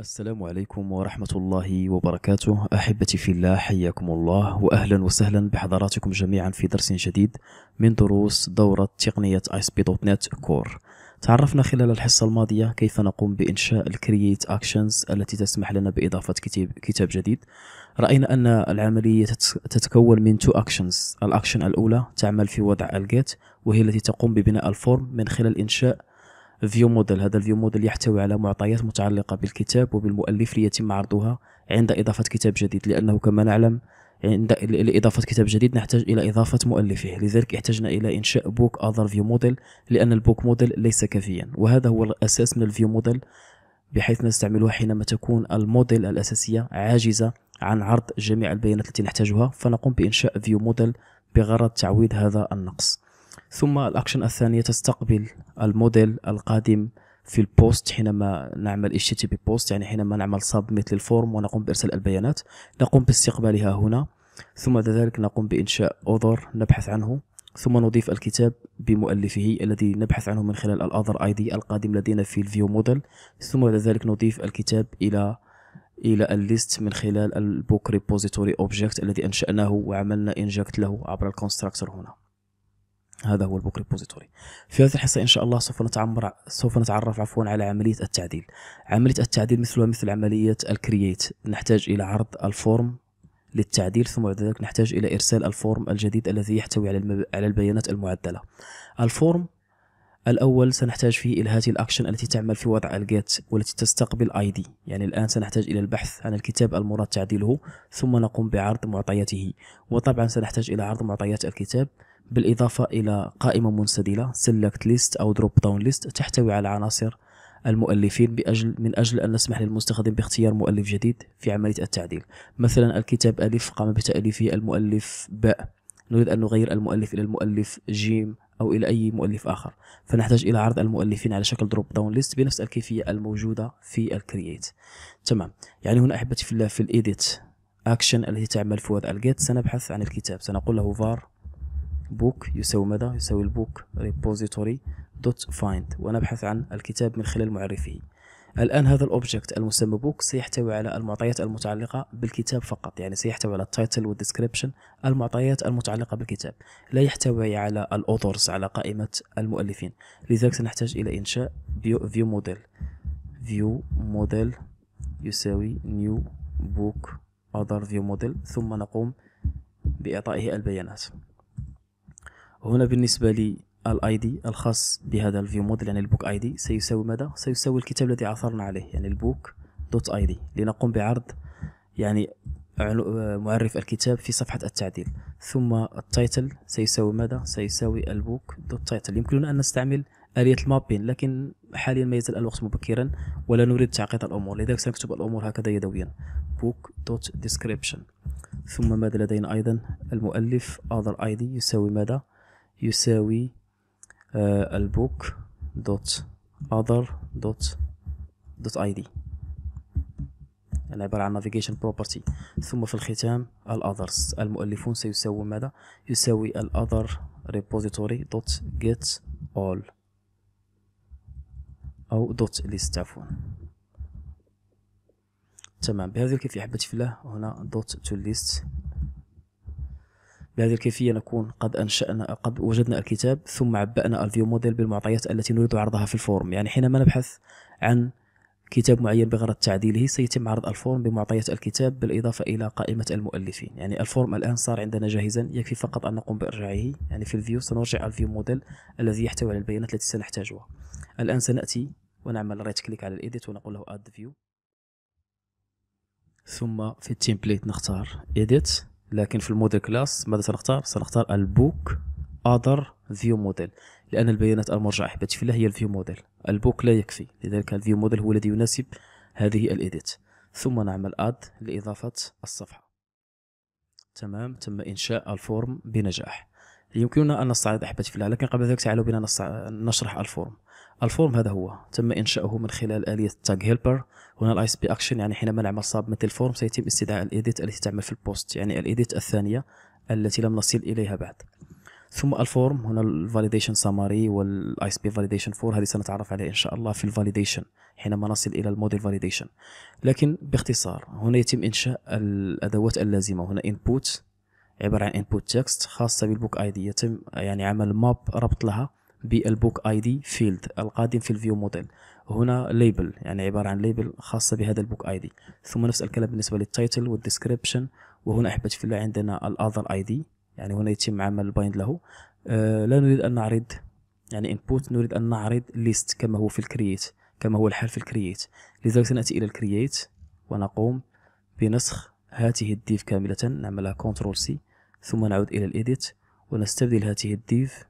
السلام عليكم ورحمة الله وبركاته أحبتي في الله حياكم الله وأهلا وسهلا بحضراتكم جميعا في درس جديد من دروس دورة تقنية ايسبي دوت نت كور تعرفنا خلال الحصة الماضية كيف نقوم بإنشاء الكرييت أكشنز التي تسمح لنا بإضافة كتاب جديد رأينا أن العملية تتكون من تو أكشنز الأكشن الأولى تعمل في وضع الجيت وهي التي تقوم ببناء الفورم من خلال إنشاء فيو موديل هذا الفيو موديل يحتوي على معطيات متعلقة بالكتاب وبالمؤلف ليتم عرضها عند إضافة كتاب جديد لأنه كما نعلم عند لإضافة كتاب جديد نحتاج إلى إضافة مؤلفه لذلك احتجنا إلى إنشاء بوك أذر فيو موديل لأن البوك موديل ليس كافيا وهذا هو الأساس من الفيو موديل بحيث نستعملها حينما تكون الموديل الأساسية عاجزة عن عرض جميع البيانات التي نحتاجها فنقوم بإنشاء فيو موديل بغرض تعويض هذا النقص ثم الأكشن الثانية تستقبل الموديل القادم في البوست حينما نعمل HTTP بوست يعني حينما نعمل ساب مثل الفورم ونقوم بإرسال البيانات نقوم باستقبالها هنا ثم بعد ذلك نقوم بإنشاء أوذر نبحث عنه ثم نضيف الكتاب بمؤلفه الذي نبحث عنه من خلال الأذر اي دي القادم لدينا في الفيو موديل ثم بعد ذلك نضيف الكتاب إلى إلى الليست من خلال البوك ريبوزيتوري اوبجكت الذي أنشأناه وعملنا انجكت له عبر الكونستراكتور هنا هذا هو البوك ريبوزيتوري في هذه الحصة إن شاء الله سوف نتعمر سوف نتعرف عفوا على عملية التعديل عملية التعديل مثلها مثل عملية الكرييت نحتاج إلى عرض الفورم للتعديل ثم بعد ذلك نحتاج إلى إرسال الفورم الجديد الذي يحتوي على, المب... على البيانات المعدلة الفورم الأول سنحتاج فيه إلى هذه الأكشن التي تعمل في وضع الجيت والتي تستقبل اي دي يعني الآن سنحتاج إلى البحث عن الكتاب المراد تعديله ثم نقوم بعرض معطياته وطبعا سنحتاج إلى عرض معطيات الكتاب بالإضافة إلى قائمة منسدلة select list أو drop down list تحتوي على عناصر المؤلفين بأجل من أجل أن نسمح للمستخدم باختيار مؤلف جديد في عملية التعديل مثلا الكتاب ألف قام بتأليفه المؤلف باء نريد أن نغير المؤلف إلى المؤلف جيم أو إلى أي مؤلف آخر فنحتاج إلى عرض المؤلفين على شكل دروب داون ليست بنفس الكيفية الموجودة في الكرييت تمام يعني هنا أحبتي في الله في الإيديت أكشن التي تعمل في وضع الجيت سنبحث عن الكتاب سنقول له var بوك يساوي ماذا يساوي البوك ريبوزيتوري دوت فايند ونبحث عن الكتاب من خلال معرفه الآن هذا الأوبجكت المسمى بوك سيحتوي على المعطيات المتعلقة بالكتاب فقط يعني سيحتوي على التايتل والديسكريبشن المعطيات المتعلقة بالكتاب لا يحتوي على الأوثرز على قائمة المؤلفين لذلك سنحتاج إلى إنشاء فيو موديل فيو موديل يساوي نيو بوك other view model ثم نقوم بإعطائه البيانات هنا بالنسبة لي الاي دي الخاص بهذا الفيو موديل يعني البوك اي دي سيساوي ماذا سيساوي الكتاب الذي عثرنا عليه يعني البوك دوت اي دي لنقوم بعرض يعني معرف الكتاب في صفحة التعديل ثم التايتل سيساوي ماذا سيساوي البوك دوت تايتل يمكننا أن نستعمل آلية المابين لكن حاليا ما يزال الوقت مبكرا ولا نريد تعقيد الأمور لذلك سنكتب الأمور هكذا يدويا بوك دوت ديسكريبشن ثم ماذا لدينا أيضا المؤلف other id يساوي ماذا يساوي آه، البوك دوت اذر دوت دوت اي دي العبارة عن navigation property ثم في الختام الأذرز المؤلفون سيساوي ماذا؟ يساوي الأذر ريبوزيتوري دوت جيت اول أو دوت ليست عفوا تمام بهذه الكيفية أحبتي في الله هنا دوت to list بهذه الكيفية نكون قد أنشأنا قد وجدنا الكتاب ثم عبأنا الفيو موديل بالمعطيات التي نريد عرضها في الفورم يعني حينما نبحث عن كتاب معين بغرض تعديله سيتم عرض الفورم بمعطيات الكتاب بالإضافة إلى قائمة المؤلفين يعني الفورم الآن صار عندنا جاهزا يكفي فقط أن نقوم بإرجاعه يعني في الفيو سنرجع الفيو موديل الذي يحتوي على البيانات التي سنحتاجها الآن سنأتي ونعمل رايت كليك على الإيديت ونقول له أد فيو ثم في التمبليت نختار إيديت لكن في الموديل كلاس ماذا سنختار سنختار البوك اذر فيو موديل لان البيانات المرجع احبتي في هي الفيو موديل البوك لا يكفي لذلك الفيو موديل هو الذي يناسب هذه الإيديت ثم نعمل اد لاضافه الصفحه تمام تم انشاء الفورم بنجاح يمكننا ان نستعرض احبتي في لكن قبل ذلك تعالوا بنا نشرح الفورم الفورم هذا هو تم انشاؤه من خلال اليه تاج هيلبر هنا الاي اس بي اكشن يعني حينما العمل مثل الفورم سيتم استدعاء الايديت التي تعمل في البوست يعني الايديت الثانيه التي لم نصل اليها بعد ثم الفورم هنا الفاليديشن ساماري والاي اس بي فاليديشن فور هذه سنتعرف عليها ان شاء الله في الفاليديشن حينما نصل الى الموديل فاليديشن لكن باختصار هنا يتم انشاء الادوات اللازمه هنا انبوت عباره عن انبوت تكست خاصه بالبوك اي دي يتم يعني عمل ماب ربط لها بالبوك اي دي فيلد القادم في الفيو موديل هنا ليبل يعني عبارة عن ليبل خاصة بهذا البوك اي دي ثم نفس الكلام بالنسبة للتايتل والديسكريبشن وهنا احبتي في الله عندنا الاذر اي دي يعني هنا يتم عمل بايند له أه لا نريد ان نعرض يعني انبوت نريد ان نعرض ليست كما هو في الكرييت كما هو الحال في الكرييت لذلك سناتي الى الكرييت ونقوم بنسخ هذه الديف كاملة نعملها كنترول سي ثم نعود الى الايديت ونستبدل هذه الديف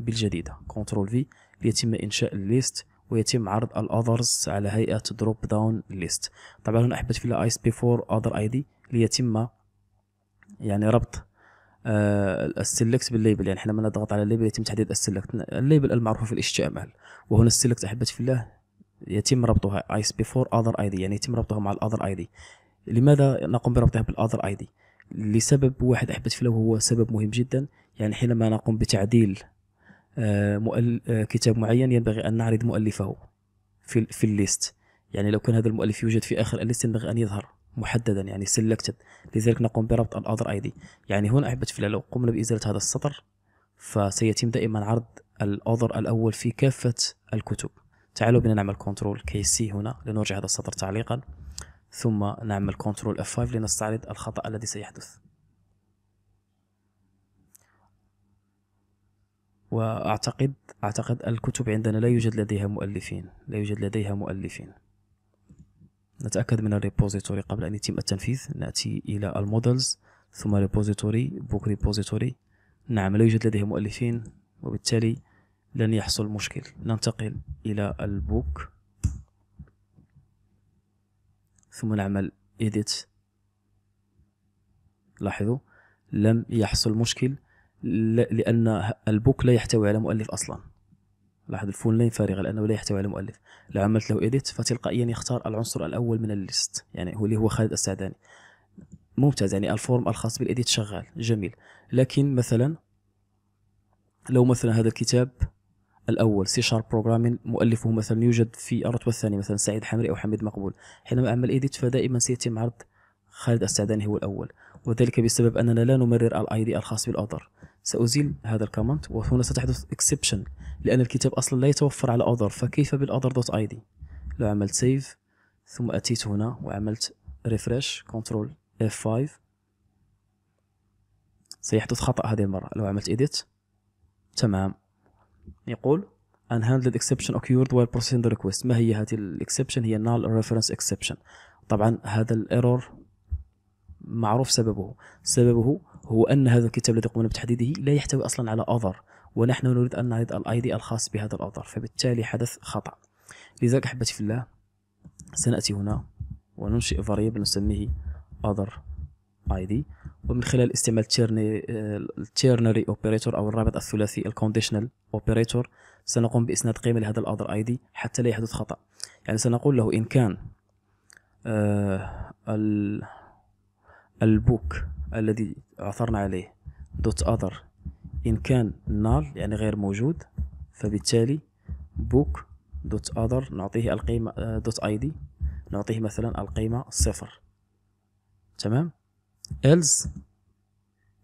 بالجديدة كنترول في ليتم إنشاء الليست ويتم عرض الأذرز على هيئة دروب داون ليست طبعا هنا أحبت في ايس بي فور اذر اي دي ليتم يعني ربط آه، السلكت بالليبل يعني حينما نضغط على الليبل يتم تحديد السلكت الليبل المعروف في ال وهنا السلكت احبت في الله يتم ربطها ايس بي فور اذر اي دي يعني يتم ربطها مع الاذر اي دي لماذا نقوم بربطها بالاذر اي دي لسبب واحد أحبت في الله وهو سبب مهم جدا يعني حينما نقوم بتعديل آه، آه، كتاب معين ينبغي أن نعرض مؤلفه في في الليست يعني لو كان هذا المؤلف يوجد في آخر الليست ينبغي أن يظهر محددا يعني سلكتد لذلك نقوم بربط الأذر اي دي يعني هنا احبت الله لو قمنا بإزالة هذا السطر فسيتم دائما عرض الأذر الأول في كافة الكتب تعالوا بنا نعمل كنترول كي سي هنا لنرجع هذا السطر تعليقا ثم نعمل كنترول اف 5 لنستعرض الخطأ الذي سيحدث واعتقد اعتقد الكتب عندنا لا يوجد لديها مؤلفين لا يوجد لديها مؤلفين نتاكد من الريبوزيتوري قبل ان يتم التنفيذ ناتي الى المودلز ثم ريبوزيتوري بوك ريبوزيتوري نعم لا يوجد لديها مؤلفين وبالتالي لن يحصل مشكل ننتقل الى البوك ثم نعمل edit لاحظوا لم يحصل مشكل لان البوك لا يحتوي على مؤلف اصلا لاحظ الفول لين فارغه لانه لا يحتوي على مؤلف لو عملت له اديت فتلقائيا يختار العنصر الاول من الليست يعني هو اللي هو خالد السعداني ممتاز يعني الفورم الخاص بالاديت شغال جميل لكن مثلا لو مثلا هذا الكتاب الاول سي شارب بروجرامين مؤلفه مثلا يوجد في الرتبه الثانيه مثلا سعيد حمري او حميد مقبول حينما اعمل اديت فدائما سيتم عرض خالد السعداني هو الأول وذلك بسبب أننا لا نمرر الاي دي الخاص بالأوثر سأزيل هذا الكومنت وهنا ستحدث exception لأن الكتاب أصلا لا يتوفر على أوثر فكيف بالأوثر دوت اي دي لو عملت سيف ثم أتيت هنا وعملت ريفرش كنترول F5 سيحدث خطأ هذه المرة لو عملت edit تمام يقول unhandled exception occurred while processing the request ما هي هذه الاكسبشن هي null reference exception طبعا هذا الايرور معروف سببه سببه هو أن هذا الكتاب الذي قمنا بتحديده لا يحتوي أصلا على أذر ونحن نريد أن نعرض الاي دي الخاص بهذا الأذر فبالتالي حدث خطأ لذلك أحبتي في الله سنأتي هنا وننشئ فاريبل نسميه other دي ومن خلال استعمال التيرنري اوبريتور او الرابط الثلاثي الكونديشنال اوبريتور سنقوم باسناد قيمه لهذا الاذر اي دي حتى لا يحدث خطا يعني سنقول له ان كان آه البوك الذي عثرنا عليه دوت اذر ان كان نال يعني غير موجود فبالتالي بوك دوت اذر نعطيه القيمه آه، دوت اي دي نعطيه مثلا القيمه صفر تمام إلز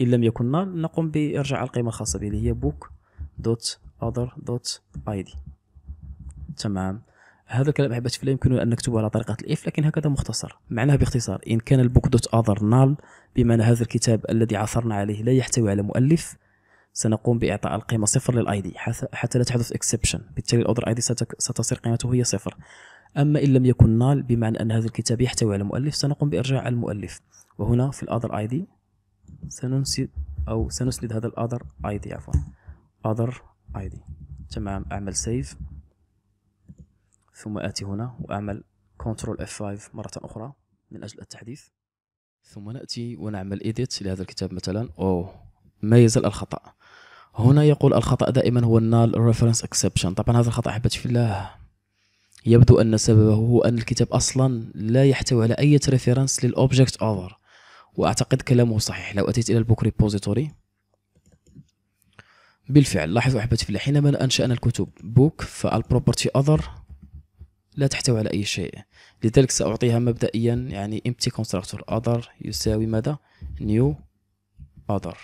ان لم يكن نال نقوم بارجاع القيمه الخاصه به اللي هي بوك دوت اذر دوت اي دي تمام هذا الكلام احبتي لا يمكن ان نكتبه على طريقه الاف لكن هكذا مختصر معناه باختصار ان كان البوك دوت اذر نال بمعنى هذا الكتاب الذي عثرنا عليه لا يحتوي على مؤلف سنقوم باعطاء القيمه صفر للاي دي حتى لا تحدث اكسبشن بالتالي الاذر اي دي ستصير قيمته هي صفر اما ان لم يكن نال بمعنى ان هذا الكتاب يحتوي على مؤلف سنقوم بارجاع المؤلف وهنا في الاذر اي دي سننسد او سنسند هذا الاذر اي دي عفوا اذر اي دي تمام اعمل سيف ثم آتي هنا وأعمل Ctrl F5 مرة أخرى من أجل التحديث ثم نأتي ونعمل إيديت لهذا الكتاب مثلا أوه ما يزال الخطأ هنا يقول الخطأ دائما هو النال reference exception طبعا هذا الخطأ أحبتي في الله يبدو أن سببه هو أن الكتاب أصلا لا يحتوي على أي ريفرنس للأوبجكت أوذر وأعتقد كلامه صحيح لو أتيت إلى البوك ريبوزيتوري بالفعل لاحظوا أحبتي في الله حينما أنشأنا الكتب بوك فالبروبرتي أذر لا تحتوي على أي شيء لذلك سأعطيها مبدئيا يعني empty constructor other يساوي ماذا new other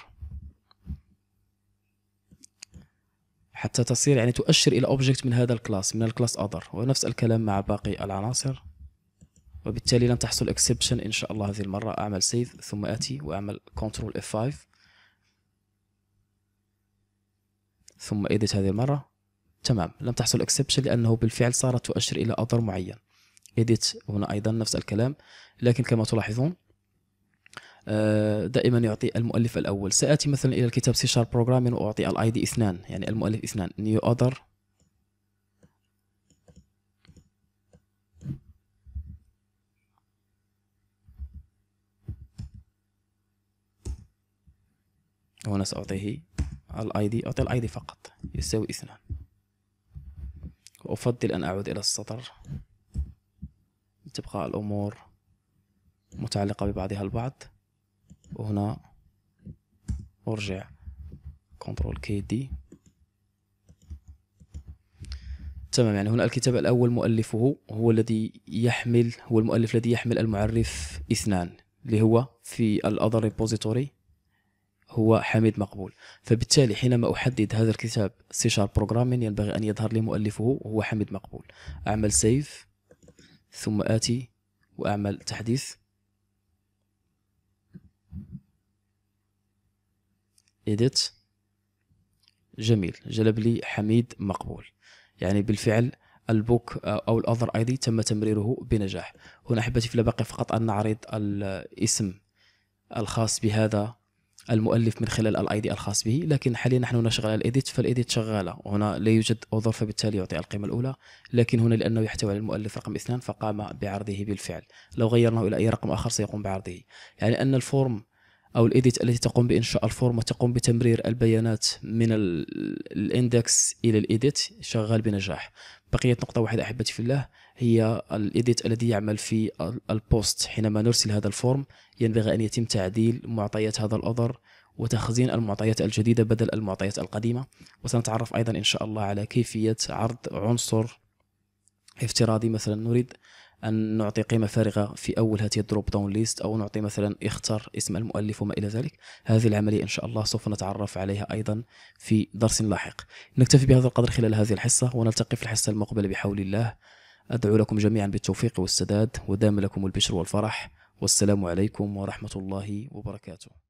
حتى تصير يعني تؤشر إلى object من هذا الكلاس من الكلاس other ونفس الكلام مع باقي العناصر وبالتالي لن تحصل exception إن شاء الله هذه المرة أعمل save ثم آتي وأعمل control F5 ثم edit هذه المرة تمام لم تحصل اكسبشن لانه بالفعل صارت تؤشر الى اذر معين اديت هنا ايضا نفس الكلام لكن كما تلاحظون آه، دائما يعطي المؤلف الاول ساتي مثلا الى الكتاب سي شارب بروجرامين واعطي الاي دي اثنان يعني المؤلف اثنان نيو اذر هنا سأعطيه الاي دي أعطي الاي دي فقط يساوي اثنان وأفضل أن أعود إلى السطر تبقى الأمور متعلقة ببعضها البعض وهنا أرجع كنترول كي دي تمام يعني هنا الكتاب الأول مؤلفه هو الذي يحمل هو المؤلف الذي يحمل المعرف اثنان اللي هو في الأذر ريبوزيتوري هو حميد مقبول فبالتالي حينما أحدد هذا الكتاب سي شارب بروجرامين ينبغي أن يظهر لي مؤلفه وهو حميد مقبول أعمل سيف ثم آتي وأعمل تحديث إيديت جميل جلب لي حميد مقبول يعني بالفعل البوك او الاذر اي دي تم تمريره بنجاح هنا احبتي في باقي فقط ان نعرض الاسم الخاص بهذا المؤلف من خلال الاي دي الخاص به لكن حاليا نحن نشغل على الايديت فالايديت شغاله وهنا لا يوجد اوضر فبالتالي يعطي القيمه الاولى لكن هنا لانه يحتوي على المؤلف رقم اثنان فقام بعرضه بالفعل لو غيرناه الى اي رقم اخر سيقوم بعرضه يعني ان الفورم او الايديت التي تقوم بانشاء الفورم وتقوم بتمرير البيانات من الاندكس الى الايديت شغال بنجاح بقيت نقطه واحده احبتي في الله هي الايديت الذي يعمل في البوست حينما نرسل هذا الفورم ينبغي أن يتم تعديل معطيات هذا الأذر وتخزين المعطيات الجديدة بدل المعطيات القديمة وسنتعرف أيضا إن شاء الله على كيفية عرض عنصر افتراضي مثلا نريد أن نعطي قيمة فارغة في أول هذه الدروب داون ليست أو نعطي مثلا اختر اسم المؤلف وما إلى ذلك هذه العملية إن شاء الله سوف نتعرف عليها أيضا في درس لاحق نكتفي بهذا القدر خلال هذه الحصة ونلتقي في الحصة المقبلة بحول الله أدعو لكم جميعا بالتوفيق والسداد ودام لكم البشر والفرح والسلام عليكم ورحمة الله وبركاته